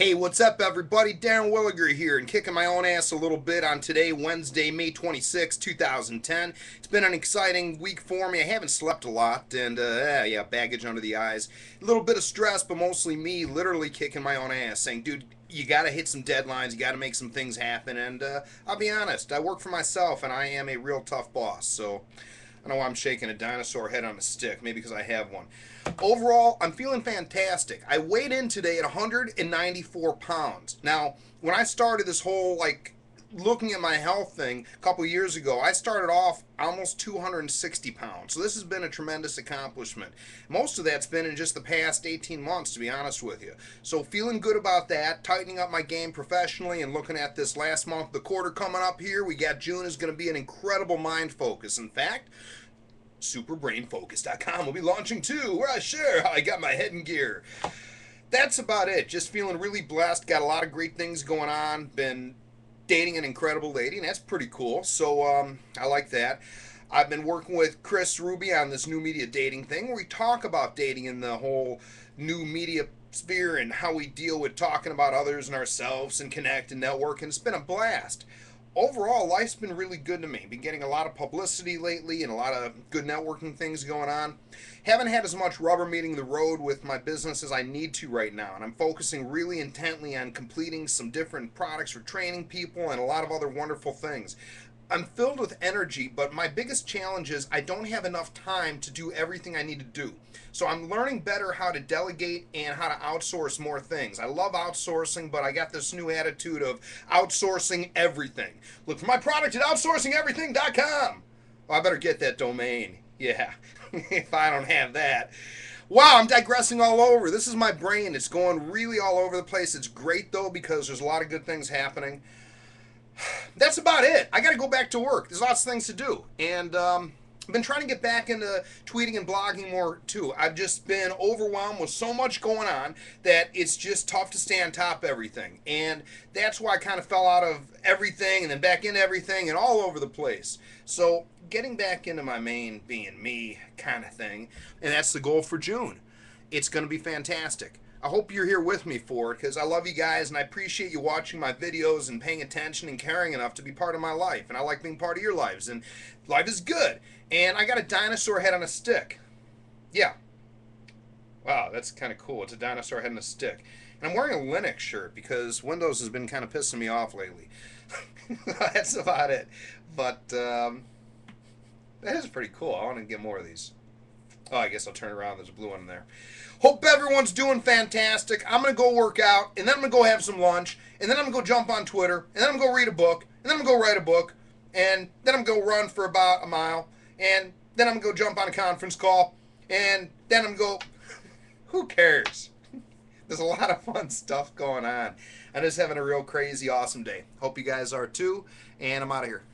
Hey, what's up, everybody? Darren Williger here and kicking my own ass a little bit on today, Wednesday, May 26, 2010. It's been an exciting week for me. I haven't slept a lot and, uh, yeah, baggage under the eyes. A little bit of stress, but mostly me literally kicking my own ass, saying, dude, you got to hit some deadlines, you got to make some things happen. And uh, I'll be honest, I work for myself and I am a real tough boss. So, I know why I'm shaking a dinosaur head on a stick, maybe because I have one. Overall, I'm feeling fantastic. I weighed in today at 194 pounds. Now, when I started this whole, like, looking at my health thing a couple years ago, I started off almost 260 pounds. So this has been a tremendous accomplishment. Most of that's been in just the past 18 months, to be honest with you. So feeling good about that, tightening up my game professionally, and looking at this last month, the quarter coming up here, we got June is going to be an incredible mind focus. In fact, superbrainfocus.com will be launching too. Well, sure, I got my head in gear. That's about it. Just feeling really blessed. Got a lot of great things going on. Been dating an incredible lady, and that's pretty cool. So um, I like that. I've been working with Chris Ruby on this new media dating thing where we talk about dating in the whole new media sphere and how we deal with talking about others and ourselves and connect and network. And it's been a blast overall, life's been really good to me. Been getting a lot of publicity lately and a lot of good networking things going on. Haven't had as much rubber meeting the road with my business as I need to right now, and I'm focusing really intently on completing some different products for training people and a lot of other wonderful things. I'm filled with energy, but my biggest challenge is I don't have enough time to do everything I need to do. So I'm learning better how to delegate and how to outsource more things. I love outsourcing, but I got this new attitude of outsourcing everything. Look for my product at outsourcingeverything.com. I better get that domain. Yeah, if I don't have that. Wow, I'm digressing all over. This is my brain. It's going really all over the place. It's great, though, because there's a lot of good things happening that's about it. I got to go back to work. There's lots of things to do. And um, I've been trying to get back into tweeting and blogging more too. I've just been overwhelmed with so much going on that it's just tough to stay on top of everything. And that's why I kind of fell out of everything and then back into everything and all over the place. So getting back into my main being me kind of thing. And that's the goal for June. It's going to be fantastic. I hope you're here with me for because I love you guys and I appreciate you watching my videos and paying attention and caring enough to be part of my life. And I like being part of your lives. And life is good. And I got a dinosaur head on a stick. Yeah. Wow, that's kind of cool. It's a dinosaur head on a stick. And I'm wearing a Linux shirt because Windows has been kind of pissing me off lately. that's about it. But um, that is pretty cool. I want to get more of these. Oh, I guess I'll turn around. There's a blue one there. Hope everyone's doing fantastic. I'm going to go work out, and then I'm going to go have some lunch, and then I'm going to go jump on Twitter, and then I'm going to go read a book, and then I'm going to go write a book, and then I'm going to run for about a mile, and then I'm going to go jump on a conference call, and then I'm going to go. Who cares? There's a lot of fun stuff going on. I'm just having a real crazy, awesome day. Hope you guys are too, and I'm out of here.